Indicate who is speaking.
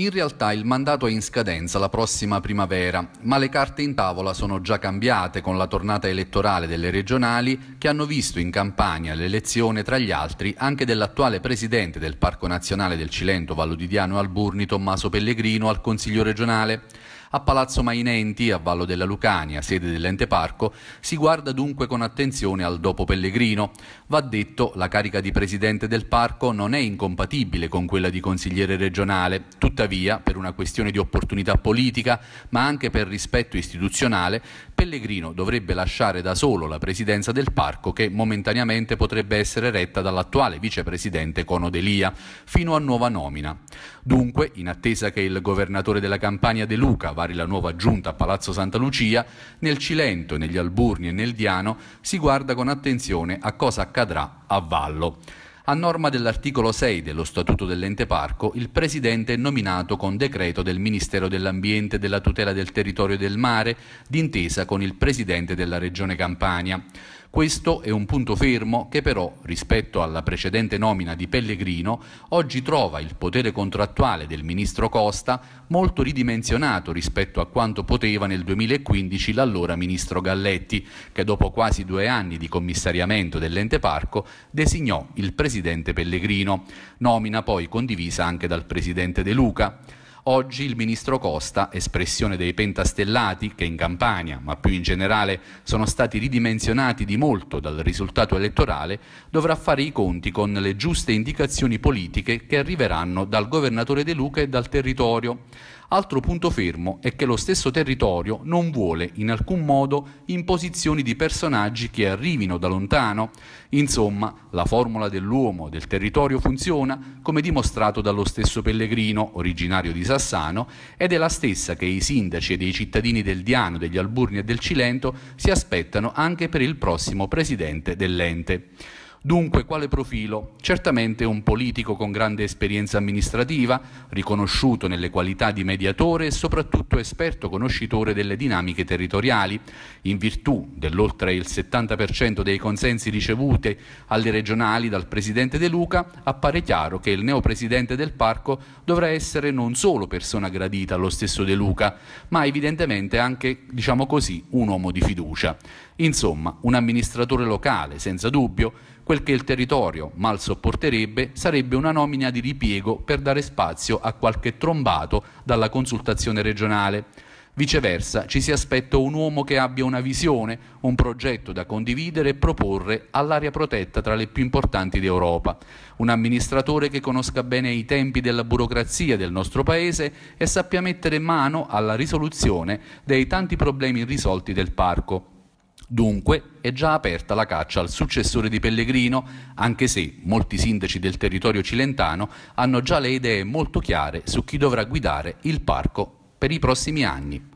Speaker 1: In realtà il mandato è in scadenza la prossima primavera, ma le carte in tavola sono già cambiate con la tornata elettorale delle regionali che hanno visto in campagna l'elezione tra gli altri anche dell'attuale presidente del Parco Nazionale del Cilento Vallodidiano e Alburni Tommaso Pellegrino al Consiglio regionale. A Palazzo Mainenti, a Vallo della Lucania, sede dell'ente parco, si guarda dunque con attenzione al dopo Pellegrino. Va detto, la carica di presidente del parco non è incompatibile con quella di consigliere regionale, tuttavia, per una questione di opportunità politica, ma anche per rispetto istituzionale, Pellegrino dovrebbe lasciare da solo la presidenza del parco che momentaneamente potrebbe essere retta dall'attuale vicepresidente Cono Delia fino a nuova nomina. Dunque, in attesa che il governatore della Campania De Luca vari la nuova giunta a Palazzo Santa Lucia, nel Cilento, negli Alburni e nel Diano si guarda con attenzione a cosa accadrà a Vallo. A norma dell'articolo 6 dello Statuto dell'ente parco, il presidente è nominato con decreto del Ministero dell'Ambiente e della tutela del territorio e del mare, d'intesa con il presidente della Regione Campania. Questo è un punto fermo che però, rispetto alla precedente nomina di Pellegrino, oggi trova il potere contrattuale del ministro Costa molto ridimensionato rispetto a quanto poteva nel 2015 l'allora ministro Galletti, che dopo quasi due anni di commissariamento dell'ente parco designò il presidente Pellegrino, nomina poi condivisa anche dal presidente De Luca. Oggi il ministro Costa, espressione dei pentastellati che in Campania, ma più in generale, sono stati ridimensionati di molto dal risultato elettorale, dovrà fare i conti con le giuste indicazioni politiche che arriveranno dal governatore De Luca e dal territorio. Altro punto fermo è che lo stesso territorio non vuole in alcun modo imposizioni di personaggi che arrivino da lontano. Insomma, la formula dell'uomo del territorio funziona, come dimostrato dallo stesso Pellegrino, originario di Sassano, ed è la stessa che i sindaci e dei cittadini del Diano, degli Alburni e del Cilento si aspettano anche per il prossimo presidente dell'ente. Dunque, quale profilo? Certamente un politico con grande esperienza amministrativa, riconosciuto nelle qualità di mediatore e soprattutto esperto conoscitore delle dinamiche territoriali, in virtù dell'oltre il 70% dei consensi ricevuti alle regionali dal presidente De Luca, appare chiaro che il neopresidente del parco dovrà essere non solo persona gradita allo stesso De Luca, ma evidentemente anche, diciamo così, un uomo di fiducia. Insomma, un amministratore locale, senza dubbio, Quel che il territorio mal sopporterebbe sarebbe una nomina di ripiego per dare spazio a qualche trombato dalla consultazione regionale. Viceversa, ci si aspetta un uomo che abbia una visione, un progetto da condividere e proporre all'area protetta tra le più importanti d'Europa, un amministratore che conosca bene i tempi della burocrazia del nostro Paese e sappia mettere mano alla risoluzione dei tanti problemi irrisolti del parco. Dunque è già aperta la caccia al successore di Pellegrino, anche se molti sindaci del territorio cilentano hanno già le idee molto chiare su chi dovrà guidare il parco per i prossimi anni.